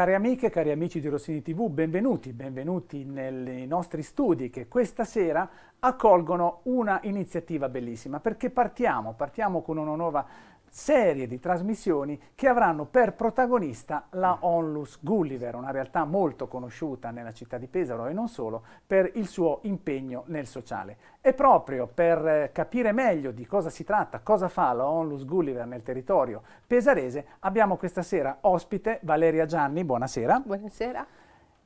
Cari amiche cari amici di Rossini TV, benvenuti, benvenuti nei nostri studi che questa sera accolgono una iniziativa bellissima perché partiamo, partiamo con una nuova serie di trasmissioni che avranno per protagonista la Onlus Gulliver, una realtà molto conosciuta nella città di Pesaro e non solo, per il suo impegno nel sociale. E proprio per eh, capire meglio di cosa si tratta, cosa fa la Onlus Gulliver nel territorio pesarese, abbiamo questa sera ospite Valeria Gianni, buonasera. Buonasera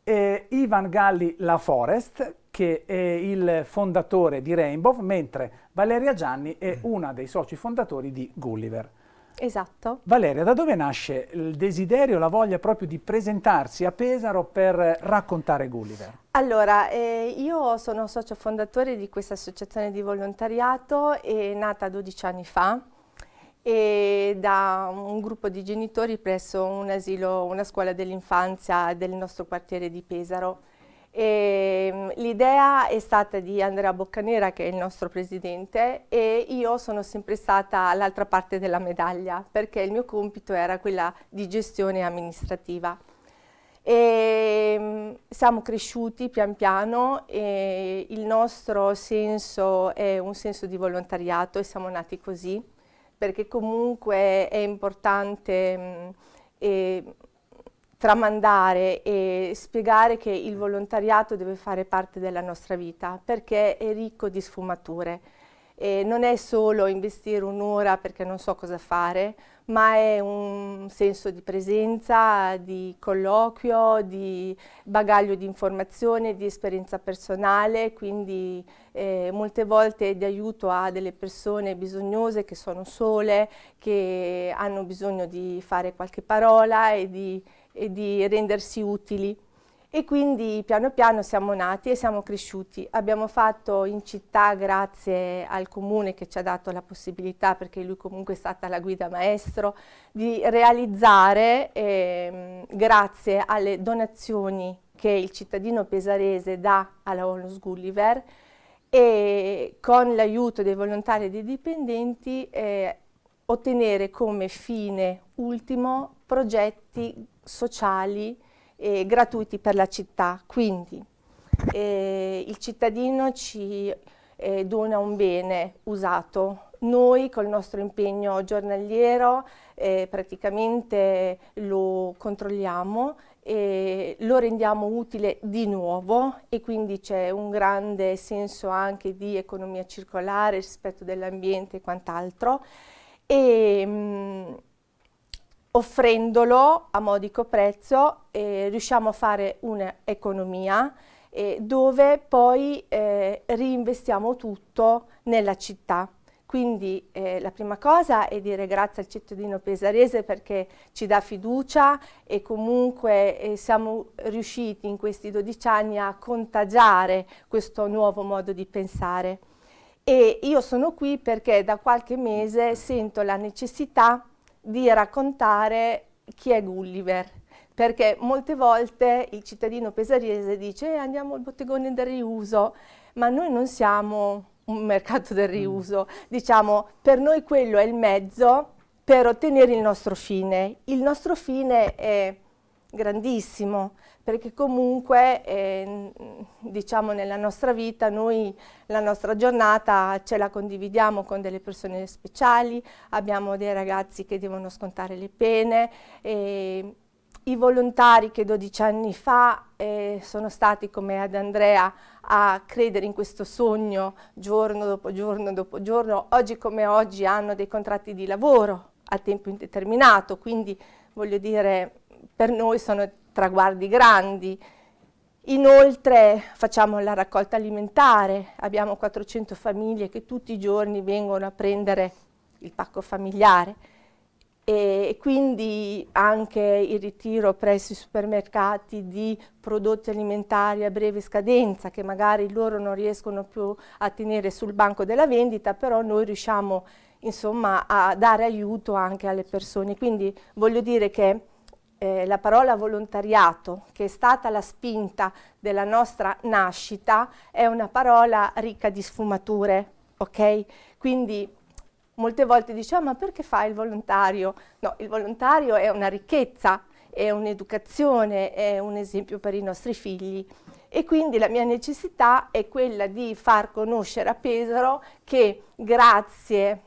e eh, Ivan Galli La Forest, che è il fondatore di Rainbow, mentre Valeria Gianni è mm. una dei soci fondatori di Gulliver. Esatto. Valeria, da dove nasce il desiderio, la voglia proprio di presentarsi a Pesaro per raccontare Gulliver? Allora, eh, io sono socio fondatore di questa associazione di volontariato, è nata 12 anni fa, e da un gruppo di genitori presso un asilo, una scuola dell'infanzia del nostro quartiere di Pesaro. Mm, l'idea è stata di Andrea Boccanera, che è il nostro presidente, e io sono sempre stata l'altra parte della medaglia, perché il mio compito era quella di gestione amministrativa. E mm, siamo cresciuti pian piano e il nostro senso è un senso di volontariato e siamo nati così perché comunque è importante mh, mm, e tramandare e spiegare che il volontariato deve fare parte della nostra vita perché è ricco di sfumature. E non è solo investire un'ora perché non so cosa fare, ma è un senso di presenza, di colloquio, di bagaglio di informazione, di esperienza personale, quindi eh, molte volte di aiuto a delle persone bisognose che sono sole, che hanno bisogno di fare qualche parola e di, e di rendersi utili. E quindi piano piano siamo nati e siamo cresciuti. Abbiamo fatto in città grazie al comune che ci ha dato la possibilità, perché lui comunque è stata la guida maestro, di realizzare, eh, grazie alle donazioni che il cittadino pesarese dà alla Onus Gulliver, e con l'aiuto dei volontari e dei dipendenti eh, ottenere come fine ultimo progetti sociali eh, gratuiti per la città. Quindi eh, il cittadino ci eh, dona un bene usato. Noi col nostro impegno giornaliero eh, praticamente lo controlliamo e lo rendiamo utile di nuovo e quindi c'è un grande senso anche di economia circolare, rispetto dell'ambiente e quant'altro. E, mh, mm, offrendolo a modico prezzo eh, riusciamo a fare un'economia eh, dove poi eh, reinvestiamo tutto nella città. Quindi eh, la prima cosa è dire grazie al cittadino pesarese perché ci dà fiducia e comunque eh, siamo riusciti in questi 12 anni a contagiare questo nuovo modo di pensare. E io sono qui perché da qualche mese sento la necessità di raccontare chi è Gulliver, perché molte volte il cittadino pesarese dice eh, andiamo al bottegone del riuso, ma noi non siamo un mercato del mm. riuso, mm. diciamo per noi quello è il mezzo per ottenere il nostro fine. Il nostro fine è grandissimo, perché comunque eh, diciamo nella nostra vita noi la nostra giornata ce la condividiamo con delle persone speciali, abbiamo dei ragazzi che devono scontare le pene, eh, i volontari che 12 anni fa eh, sono stati come ad Andrea a credere in questo sogno giorno dopo giorno dopo giorno, oggi come oggi hanno dei contratti di lavoro a tempo indeterminato, quindi voglio dire per noi sono traguardi grandi. Inoltre facciamo la raccolta alimentare, abbiamo 400 famiglie che tutti i giorni vengono a prendere il pacco familiare e quindi anche il ritiro presso i supermercati di prodotti alimentari a breve scadenza che magari loro non riescono più a tenere sul banco della vendita, però noi riusciamo insomma a dare aiuto anche alle persone. Quindi voglio dire che eh, la parola volontariato, che è stata la spinta della nostra nascita, è una parola ricca di sfumature, ok? Quindi molte volte diciamo, ma perché fai il volontario? No, il volontario è una ricchezza, è un'educazione, è un esempio per i nostri figli. E quindi la mia necessità è quella di far conoscere a Pesaro che grazie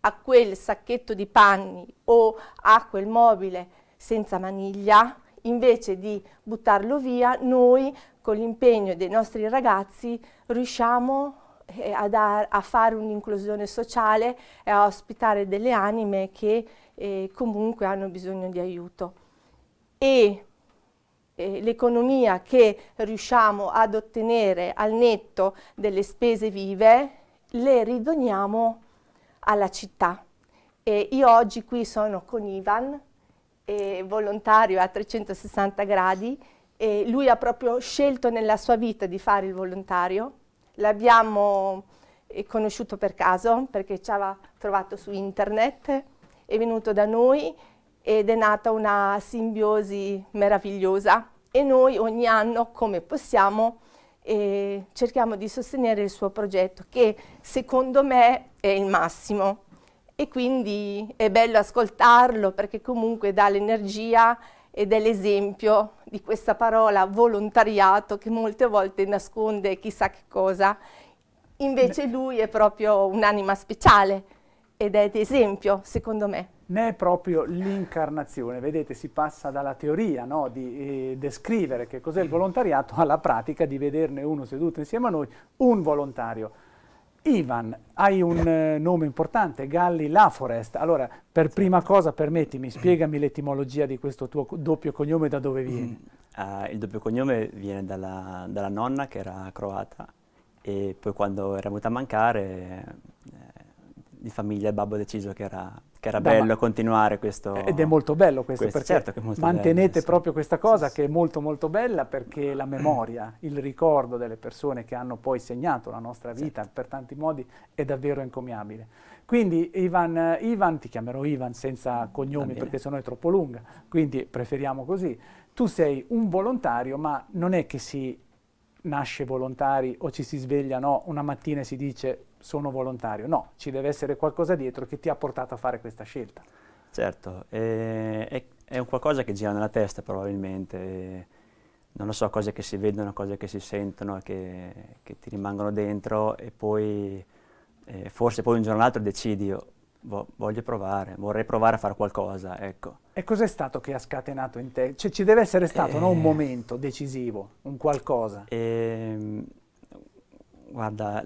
a quel sacchetto di panni o a quel mobile senza maniglia, invece di buttarlo via, noi con l'impegno dei nostri ragazzi riusciamo eh, a, dar, a, fare un'inclusione sociale e a ospitare delle anime che eh, comunque hanno bisogno di aiuto. E eh, l'economia che riusciamo ad ottenere al netto delle spese vive le ridoniamo alla città. E io oggi qui sono con Ivan, e volontario a 360 gradi e lui ha proprio scelto nella sua vita di fare il volontario. L'abbiamo eh, conosciuto per caso perché ci aveva trovato su internet, è venuto da noi ed è nata una simbiosi meravigliosa e noi ogni anno come possiamo eh, cerchiamo di sostenere il suo progetto che secondo me è il massimo e quindi è bello ascoltarlo perché comunque dà l'energia ed è l'esempio di questa parola volontariato che molte volte nasconde chissà che cosa. Invece lui è proprio un'anima speciale ed è d'esempio, secondo me. Ne è proprio l'incarnazione, vedete si passa dalla teoria no? di eh, descrivere che cos'è il volontariato alla pratica di vederne uno seduto insieme a noi, un volontario. Ivan, hai un eh, nome importante, Galli La Forest. Allora, per prima cosa permettimi, spiegami l'etimologia di questo tuo doppio cognome, da dove viene? Uh, il doppio cognome viene dalla, dalla, nonna che era croata e poi quando era venuta a mancare eh, di famiglia il babbo ha deciso che era che era da, bello continuare questo. Ed è molto bello questo, questo perché certo mantenete bello, proprio questa cosa sì, che è molto molto bella perché ah. la memoria, il ricordo delle persone che hanno poi segnato la nostra certo. vita certo. per tanti modi è davvero encomiabile. Quindi Ivan, Ivan, ti chiamerò Ivan senza cognomi perché sennò è troppo lunga, quindi preferiamo così. Tu sei un volontario, ma non è che si nasce volontari o ci si sveglia, no, una mattina e si dice sono volontario. No, ci deve essere qualcosa dietro che ti ha portato a fare questa scelta. Certo, eh, è, è, un qualcosa che gira nella testa probabilmente, non lo so, cose che si vedono, cose che si sentono, che, che ti rimangono dentro e poi eh, forse poi un giorno o l'altro decidi oh, voglio provare, vorrei provare a fare qualcosa, ecco. E cos'è stato che ha scatenato in te? Cioè ci deve essere stato, eh, no, un eh. momento decisivo, un qualcosa. Ehm Guarda,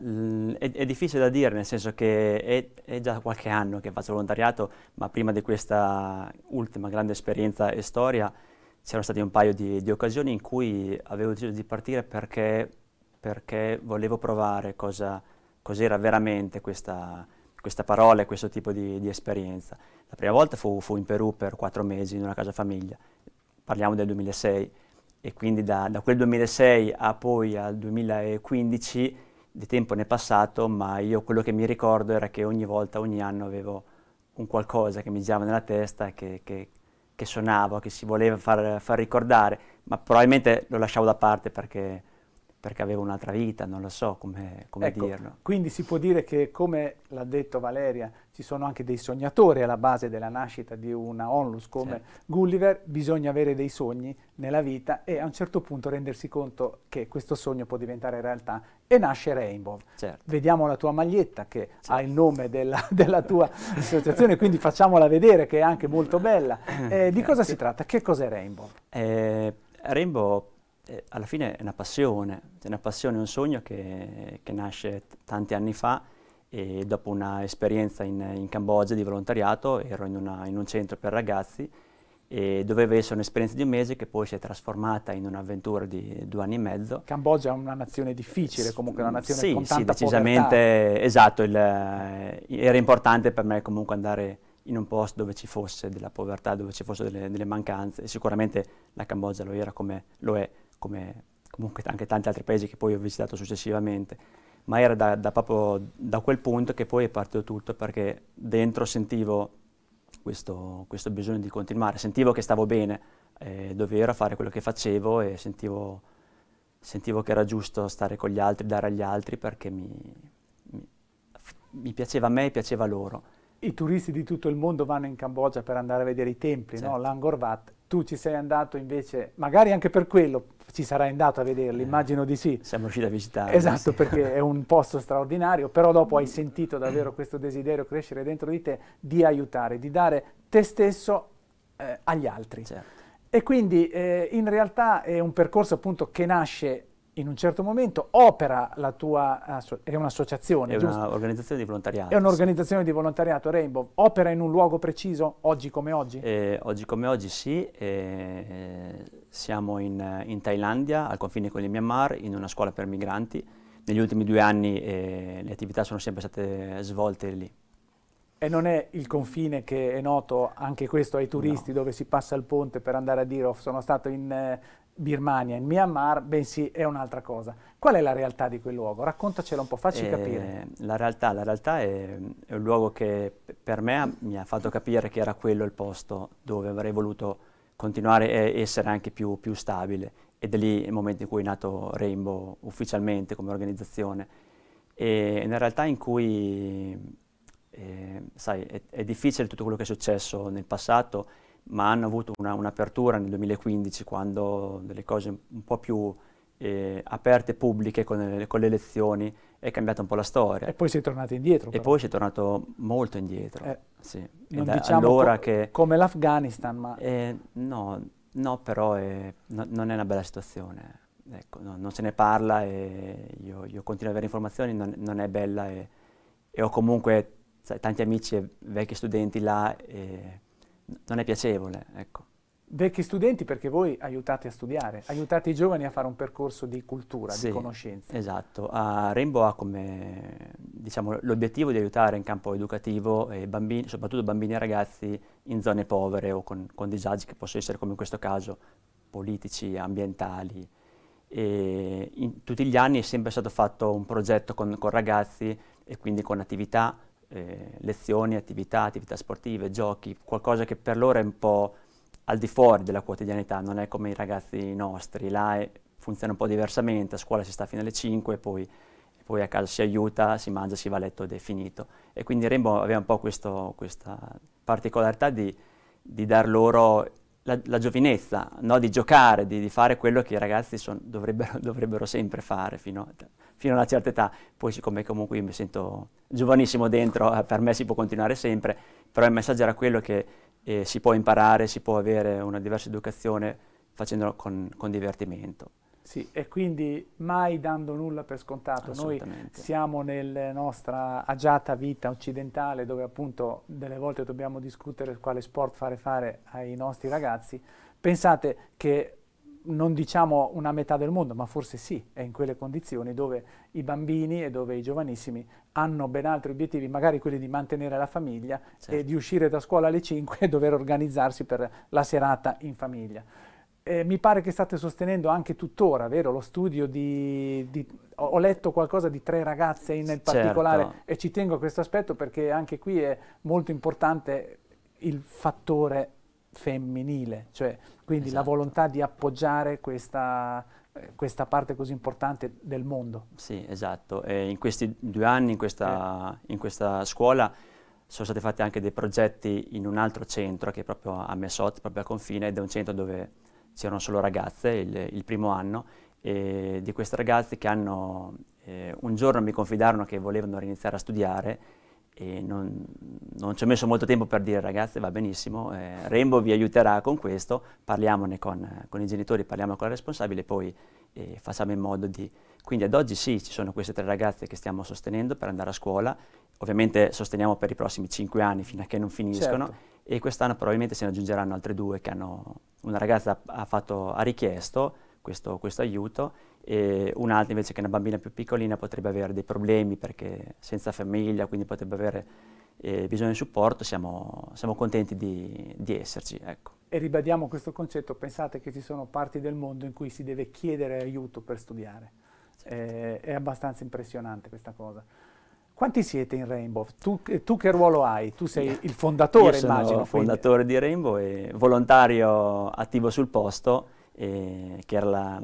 è, è, difficile da dire, nel senso che è, è, già qualche anno che faccio volontariato, ma prima di questa ultima grande esperienza e storia c'erano state un paio di, di, occasioni in cui avevo deciso di partire perché, perché volevo provare cosa, cos'era veramente questa, questa parola e questo tipo di, di esperienza. La prima volta fu, fu, in Perù per quattro mesi in una casa famiglia, parliamo del 2006, e quindi da, da quel 2006 a poi al 2015 di tempo ne è passato, ma io quello che mi ricordo era che ogni volta, ogni anno avevo un qualcosa che mi girava nella testa, che, che, che suonavo, che si voleva far, far, ricordare, ma probabilmente lo lasciavo da parte perché perché avevo un'altra vita, non lo so come, come ecco, dirlo. Quindi si può dire che, come l'ha detto Valeria, ci sono anche dei sognatori alla base della nascita di una onlus come certo. Gulliver, bisogna avere dei sogni nella vita e a un certo punto rendersi conto che questo sogno può diventare realtà e nasce Rainbow. Certo. Vediamo la tua maglietta che certo. ha il nome della, della tua associazione, quindi facciamola vedere che è anche molto bella. Eh, di cosa si tratta? Che cos'è Rainbow? Eh, Rainbow eh, alla fine è una passione, è una passione, un sogno che, che nasce tanti anni fa e dopo un'esperienza in, in, Cambogia di volontariato ero in, una, in, un centro per ragazzi e doveva essere un'esperienza di un mese che poi si è trasformata in un'avventura di due anni e mezzo. Cambogia è una nazione difficile, comunque una nazione sì, con sì, tanta Sì, decisamente, povertà. esatto, il, era importante per me comunque andare in un posto dove ci fosse della povertà, dove ci fossero delle, delle mancanze e sicuramente la Cambogia lo era come lo è come comunque anche tanti altri paesi che poi ho visitato successivamente, ma era da, da proprio da quel punto che poi è partito tutto perché dentro sentivo questo, questo bisogno di continuare, sentivo che stavo bene eh, dove ero a fare quello che facevo e sentivo, sentivo, che era giusto stare con gli altri, dare agli altri perché mi, mi, mi piaceva a me e piaceva a loro. I turisti di tutto il mondo vanno in Cambogia per andare a vedere i templi, certo. no? l'Angor Wat tu ci sei andato invece, magari anche per quello ci sarai andato a vederli, eh, immagino di sì. Siamo riusciti a visitarli. Esatto, sì. perché è un posto straordinario, però dopo hai sentito davvero questo desiderio crescere dentro di te di aiutare, di dare te stesso eh, agli altri. Certo. E quindi eh, in realtà è un percorso appunto che nasce in un certo momento opera la tua, è un'associazione, È un'organizzazione di volontariato. È un'organizzazione sì. di volontariato, Rainbow, opera in un luogo preciso, oggi come oggi? Eh, oggi come oggi sì, eh, siamo in, in, Thailandia, al confine con il Myanmar, in una scuola per migranti. Negli ultimi due anni eh, le attività sono sempre state svolte lì. E non è il confine che è noto anche questo ai turisti no. dove si passa il ponte per andare a dire oh, sono stato in eh, Birmania, in Myanmar, bensì è un'altra cosa. Qual è la realtà di quel luogo? Raccontacelo un po', facci eh, capire. La realtà, la realtà è, è, un luogo che per me mi ha fatto capire che era quello il posto dove avrei voluto continuare e essere anche più, più stabile. Ed è lì il momento in cui è nato Rainbow ufficialmente come organizzazione. E una realtà in cui, eh, sai, è, è difficile tutto quello che è successo nel passato ma hanno avuto una, un'apertura nel 2015 quando delle cose un po' più eh, aperte, pubbliche con le, con le, elezioni è cambiata un po' la storia. E poi si è tornati indietro. Però. E poi si è tornato molto indietro. Eh, sì. non diciamo allora co- che, come l'Afghanistan, ma... Eh, no, no, però è, no, non è una bella situazione. Ecco, no, non se ne parla e io, io continuo ad avere informazioni, non, non è bella e, e ho comunque sai, tanti amici e vecchi studenti là e non è piacevole. Ecco. Vecchi studenti perché voi aiutate a studiare, aiutate i giovani a fare un percorso di cultura, sì, di conoscenza. Esatto, a Rainbow ha come diciamo, l'obiettivo di aiutare in campo educativo eh, bambini, soprattutto bambini e ragazzi in zone povere o con, con, disagi che possono essere come in questo caso politici, ambientali. E in tutti gli anni è sempre stato fatto un progetto con, con ragazzi e quindi con attività eh, lezioni, attività, attività sportive, giochi, qualcosa che per loro è un po' al di fuori della quotidianità, non è come i ragazzi nostri, là è, eh, funziona un po' diversamente, a scuola si sta fino alle 5 e poi, e poi, a casa si aiuta, si mangia, si va a letto ed è finito. E quindi Rainbow aveva un po' questo, questa particolarità di, di dar loro la, la giovinezza, no? di giocare, di, di, fare quello che i ragazzi son, dovrebbero, dovrebbero sempre fare fino a fino a una certa età, poi siccome comunque io mi sento giovanissimo dentro, eh, per me si può continuare sempre, però il messaggio era quello che eh, si può imparare, si può avere una diversa educazione facendolo con, con divertimento. Sì, e quindi mai dando nulla per scontato. Noi siamo nella nostra agiata vita occidentale dove appunto delle volte dobbiamo discutere quale sport fare fare ai nostri ragazzi. Pensate che non diciamo una metà del mondo, ma forse sì, è in quelle condizioni dove i bambini e dove i giovanissimi hanno ben altri obiettivi, magari quelli di mantenere la famiglia certo. e di uscire da scuola alle 5 e dover organizzarsi per la serata in famiglia. Eh, mi pare che state sostenendo anche tuttora, vero? Lo studio di, di ho letto qualcosa di tre ragazze in certo. particolare e ci tengo a questo aspetto perché anche qui è molto importante il fattore femminile, cioè quindi esatto. la volontà di appoggiare questa, eh, questa parte così importante del mondo. Sì, esatto. E in questi due anni, in questa, sì. in questa, scuola, sono stati fatti anche dei progetti in un altro centro che è proprio a Mesot, proprio a confine, ed è un centro dove c'erano solo ragazze il, il, primo anno, e di queste ragazze che hanno, eh, un giorno mi confidarono che volevano iniziare a studiare e non, non, ci ho messo molto tempo per dire ragazzi va benissimo, eh, Rembo vi aiuterà con questo, parliamone con, con, i genitori, parliamo con la responsabile e poi eh, facciamo in modo di... Quindi ad oggi sì, ci sono queste tre ragazze che stiamo sostenendo per andare a scuola, ovviamente sosteniamo per i prossimi cinque anni fino a che non finiscono certo. e quest'anno probabilmente se ne aggiungeranno altre due che hanno... Una ragazza ha, fatto, ha richiesto questo, questo aiuto e un'altra invece che è una bambina più piccolina potrebbe avere dei problemi perché senza famiglia, quindi potrebbe avere eh, bisogno di supporto, siamo, siamo contenti di, di esserci. Ecco. E ribadiamo questo concetto, pensate che ci sono parti del mondo in cui si deve chiedere aiuto per studiare. Certo. Eh, è abbastanza impressionante questa cosa. Quanti siete in Rainbow? Tu, eh, tu che ruolo hai? Tu sei il fondatore, Io sono immagino. fondatore quindi. di Rainbow e volontario attivo sul posto, eh, che era la,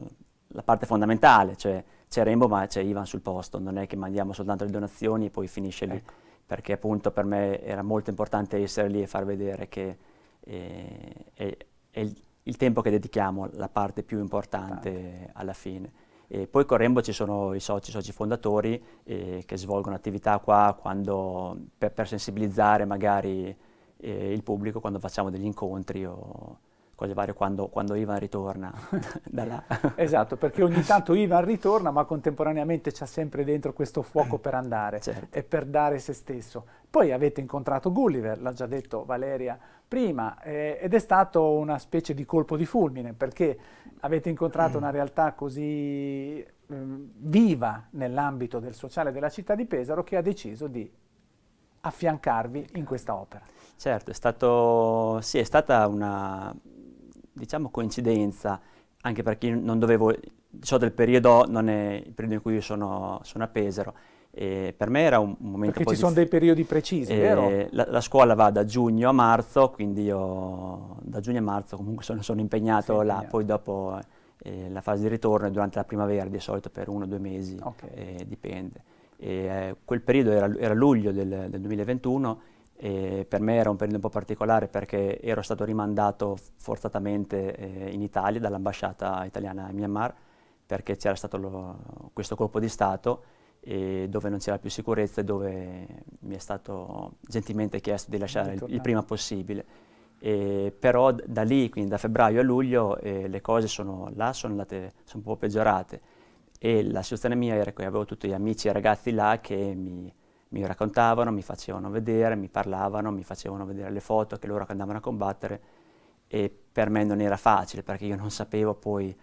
la parte fondamentale, cioè c'è Rembo ma c'è Ivan sul posto, non è che mandiamo soltanto le donazioni e poi finisce lì, ecco. perché appunto per me era molto importante essere lì e far vedere che eh, è, è il, il, tempo che dedichiamo la parte più importante Tante. alla fine. E poi con Rembo ci sono i soci, i soci fondatori eh, che svolgono attività qua quando, per, per sensibilizzare magari eh, il pubblico quando facciamo degli incontri o, cose varie quando, quando Ivan ritorna dalla... Esatto, perché ogni tanto Ivan ritorna, ma contemporaneamente c'è sempre dentro questo fuoco per andare certo. e per dare se stesso. Poi avete incontrato Gulliver, l'ha già detto Valeria prima, eh, ed è stato una specie di colpo di fulmine, perché avete incontrato mm. una realtà così mh, mm, viva nell'ambito del sociale della città di Pesaro che ha deciso di affiancarvi in questa opera. Certo, è, stato, sì, è stata una, diciamo coincidenza, anche perché non dovevo, so del periodo, non è il periodo in cui io sono, sono a Pesaro, e per me era un momento Perché ci sono dei periodi precisi, eh, vero? La, la, scuola va da giugno a marzo, quindi io da giugno a marzo comunque sono, sono impegnato sì, là, poi dopo eh, la fase di ritorno è durante la primavera di solito per uno o due mesi, okay. eh, dipende. E, eh, quel periodo era, era luglio del, del 2021 e per me era un periodo un po' particolare perché ero stato rimandato forzatamente eh, in Italia dall'ambasciata italiana a Myanmar perché c'era stato lo, questo colpo di Stato dove non c'era più sicurezza e dove mi è stato gentilmente chiesto di lasciare il, il, prima possibile. E però da lì, quindi da febbraio a luglio, eh, le cose sono là, sono andate, sono un po' peggiorate e la situazione mia era che avevo tutti gli amici e ragazzi là che mi mi raccontavano, mi facevano vedere, mi parlavano, mi facevano vedere le foto che loro andavano a combattere e per me non era facile perché io non sapevo poi,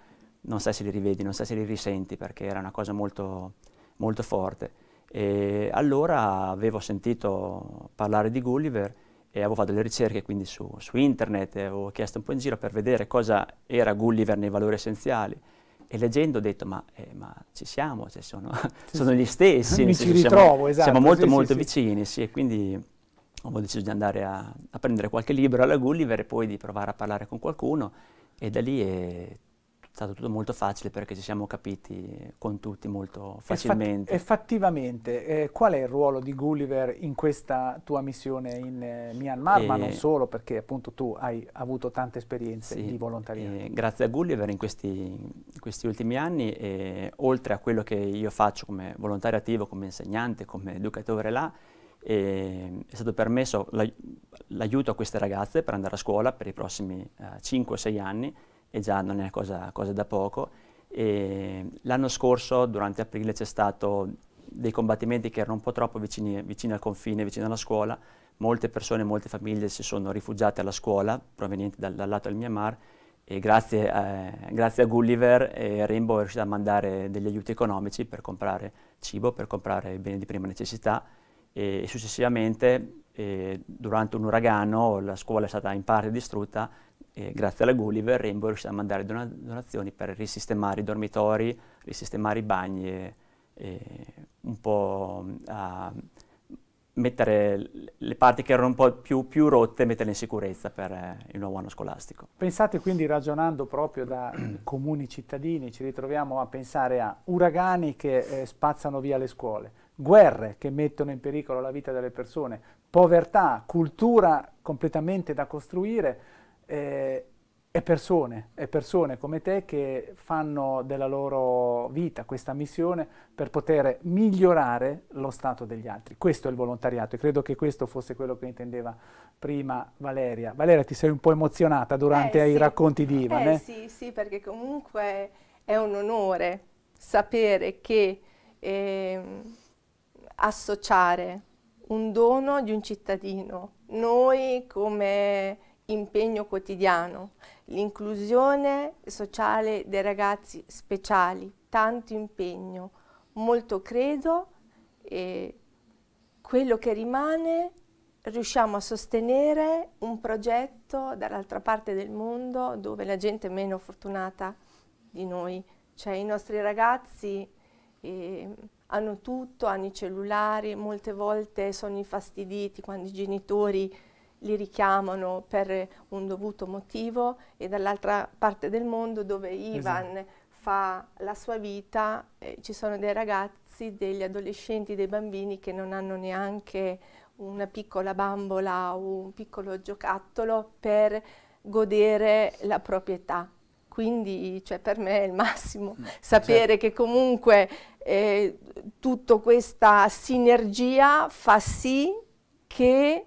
non sai se li rivedi, non sai se li risenti perché era una cosa molto, molto forte. E allora avevo sentito parlare di Gulliver e avevo fatto delle ricerche quindi su, su internet, avevo chiesto un po' in giro per vedere cosa era Gulliver nei valori essenziali e leggendo ho detto ma, eh, ma ci siamo, cioè sono, sì, sono, gli stessi. Mi ci ritrovo, siamo, esatto. Siamo molto sì, molto sì, vicini, sì, e quindi ho deciso di andare a, a prendere qualche libro alla Gulliver e poi di provare a parlare con qualcuno e da lì è eh, è stato tutto molto facile perché ci siamo capiti con tutti molto facilmente. effettivamente, eh, qual è il ruolo di Gulliver in questa tua missione in eh, Myanmar, e ma non eh, solo perché appunto tu hai avuto tante esperienze sì, di volontariato? Eh, grazie a Gulliver in questi, in questi ultimi anni, oltre a quello che io faccio come volontario attivo, come insegnante, come educatore là, è stato permesso l'aiuto a queste ragazze per andare a scuola per i prossimi eh, 5-6 anni e già non è cosa, cosa da poco. l'anno scorso, durante aprile, c'è stato dei combattimenti che erano un po' troppo vicini, vicini al confine, vicino alla scuola. Molte persone, molte famiglie si sono rifugiate alla scuola, provenienti dal, dal lato del Myanmar, e grazie, eh, grazie a Gulliver eh, Rainbow è riuscito a mandare degli aiuti economici per comprare cibo, per comprare beni di prima necessità e, e successivamente eh, durante un uragano la scuola è stata in parte distrutta e grazie alla Gulliver Rainbow riusciamo a mandare dona donazioni per risistemare i dormitori, risistemare i bagni e, e un po' a mettere le parti che erano un po' più, più rotte, metterle in sicurezza per eh, il nuovo anno scolastico. Pensate quindi, ragionando proprio da eh, comuni cittadini, ci ritroviamo a pensare a uragani che eh, spazzano via le scuole, guerre che mettono in pericolo la vita delle persone, povertà, cultura completamente da costruire, eh, è, persone, è persone come te che fanno della loro vita questa missione per poter migliorare lo stato degli altri. Questo è il volontariato e credo che questo fosse quello che intendeva prima Valeria. Valeria ti sei un po' emozionata durante eh, i sì. racconti di Ivan. Eh, eh? Sì, sì, perché comunque è un onore sapere che eh, associare un dono di un cittadino. Noi come impegno quotidiano, l'inclusione sociale dei ragazzi speciali, tanto impegno, molto credo e quello che rimane riusciamo a sostenere un progetto dall'altra parte del mondo dove la gente è meno fortunata di noi, cioè i nostri ragazzi eh, hanno tutto, hanno i cellulari, molte volte sono infastiditi quando i genitori li richiamano per un dovuto motivo e dall'altra parte del mondo dove Ivan esatto. fa la sua vita eh, ci sono dei ragazzi, degli adolescenti, dei bambini che non hanno neanche una piccola bambola o un piccolo giocattolo per godere la proprietà. Quindi cioè, per me è il massimo mm, certo. sapere certo. che comunque eh, tutta questa sinergia fa sì che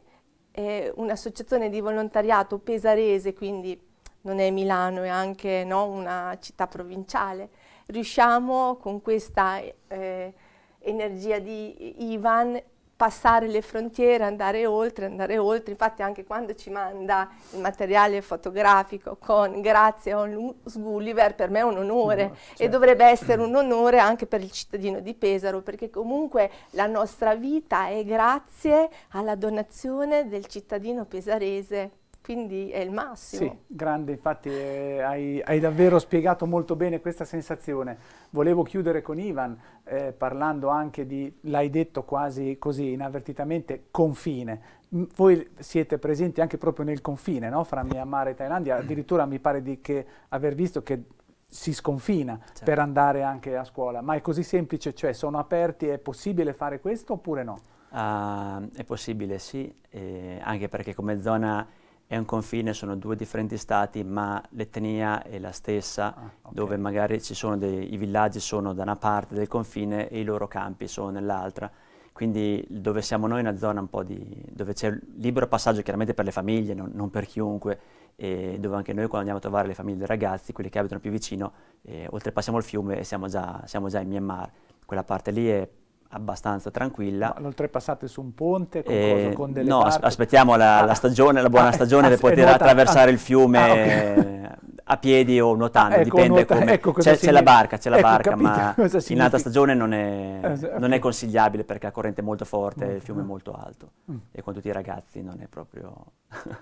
è un'associazione di volontariato pesarese, quindi non è Milano, è anche no, una città provinciale. Riusciamo con questa eh, energia di Ivan passare le frontiere, andare oltre, andare oltre, infatti anche quando ci manda il materiale fotografico con grazie a Onlus Gulliver per me è un onore no, mm, certo. e dovrebbe essere un onore anche per il cittadino di Pesaro perché comunque la nostra vita è grazie alla donazione del cittadino pesarese quindi è il massimo. Sì, grande, infatti eh, hai, hai, davvero spiegato molto bene questa sensazione. Volevo chiudere con Ivan eh, parlando anche di, l'hai detto quasi così inavvertitamente, confine. Voi siete presenti anche proprio nel confine no? fra Myanmar e Thailandia, addirittura mi pare di che, aver visto che si sconfina certo. per andare anche a scuola, ma è così semplice, cioè sono aperti, è possibile fare questo oppure no? Uh, è possibile sì, eh, anche perché come zona è un confine, sono due differenti stati, ma l'etnia è la stessa, ah, okay. dove magari dei, i villaggi sono da una parte del confine e i loro campi sono nell'altra. Quindi dove siamo noi è una zona un po' di... dove c'è libero passaggio chiaramente per le famiglie, non, non per chiunque, e dove anche noi quando andiamo a trovare le famiglie dei ragazzi, quelli che abitano più vicino, eh, oltrepassiamo il fiume e siamo già, siamo già in Myanmar. Quella parte lì è abbastanza tranquilla. Ma lo oltrepassate su un ponte? Con, eh, cosa, con delle no, barche? aspettiamo la, ah, la, stagione, la buona ah, stagione ah, per poter nuota, attraversare il fiume ah, okay. a piedi o nuotando, ecco, dipende nuota, come... Ecco c'è, c'è la barca, c'è la ecco, barca, ma in alta stagione non è, okay. Eh, non è, consigliabile perché la corrente è molto forte, molto. il fiume è eh. molto alto mm. e con tutti i ragazzi non è proprio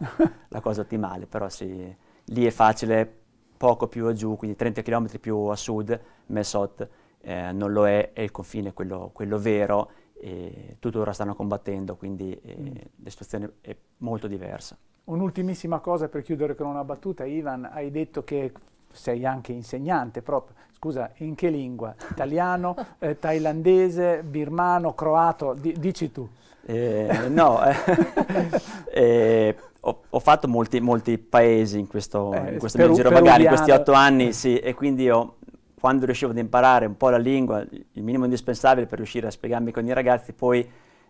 la cosa ottimale, però sì, lì è facile, poco più a giù, quindi 30 km più a sud, Mesot, eh, non lo è, è il confine quello, quello vero e tuttora stanno combattendo, quindi eh, mm. la situazione è molto diversa. Un'ultimissima cosa per chiudere con una battuta, Ivan, hai detto che sei anche insegnante proprio. Scusa, in che lingua? Italiano, eh, thailandese, birmano, croato? D dici tu. Eh, no, eh, eh, ho, ho, fatto molti, molti, paesi in questo, eh, in questo mio giro, magari in questi otto anni, sì, e quindi ho, quando riuscivo ad imparare un po' la lingua, il minimo indispensabile per riuscire a spiegarmi con i ragazzi, poi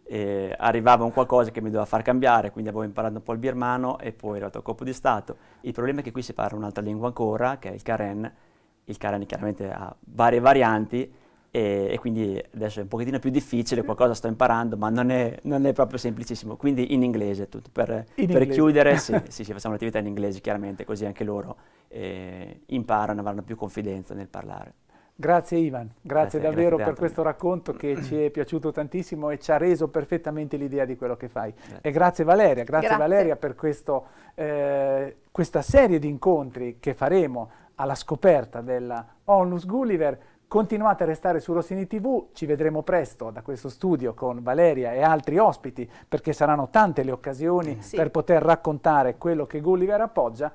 eh, arrivava un qualcosa che mi doveva far cambiare, quindi avevo imparato un po' il birmano e poi ero il colpo di Stato. Il problema è che qui si parla un'altra lingua ancora, che è il Karen, il Karen chiaramente ha varie varianti, e, e, quindi adesso è un pochettino più difficile, qualcosa sto imparando, ma non è, non è proprio semplicissimo. Quindi in inglese tutto, per, in per inglese. chiudere, sì, sì, sì, facciamo l'attività in inglese chiaramente, così anche loro eh, imparano, avranno più confidenza nel parlare. Grazie Ivan, grazie, grazie davvero grazie per questo racconto che ci è piaciuto tantissimo e ci ha reso perfettamente l'idea di quello che fai. Grazie. E grazie Valeria, grazie, Valeria per questo, eh, questa serie di incontri che faremo alla scoperta della Onlus Gulliver Continuate a restare su Rossini TV, ci vedremo presto da questo studio con Valeria e altri ospiti perché saranno tante le occasioni mm. sì. per poter raccontare quello che Gulliver appoggia.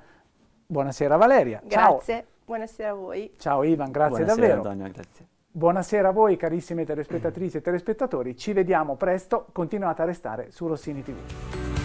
Buonasera Valeria. Grazie, Ciao. buonasera a voi. Ciao Ivan, grazie buonasera, davvero. Antonio, grazie. Buonasera a voi carissime telespettatrici e telespettatori, ci vediamo presto, continuate a restare su Rossini TV.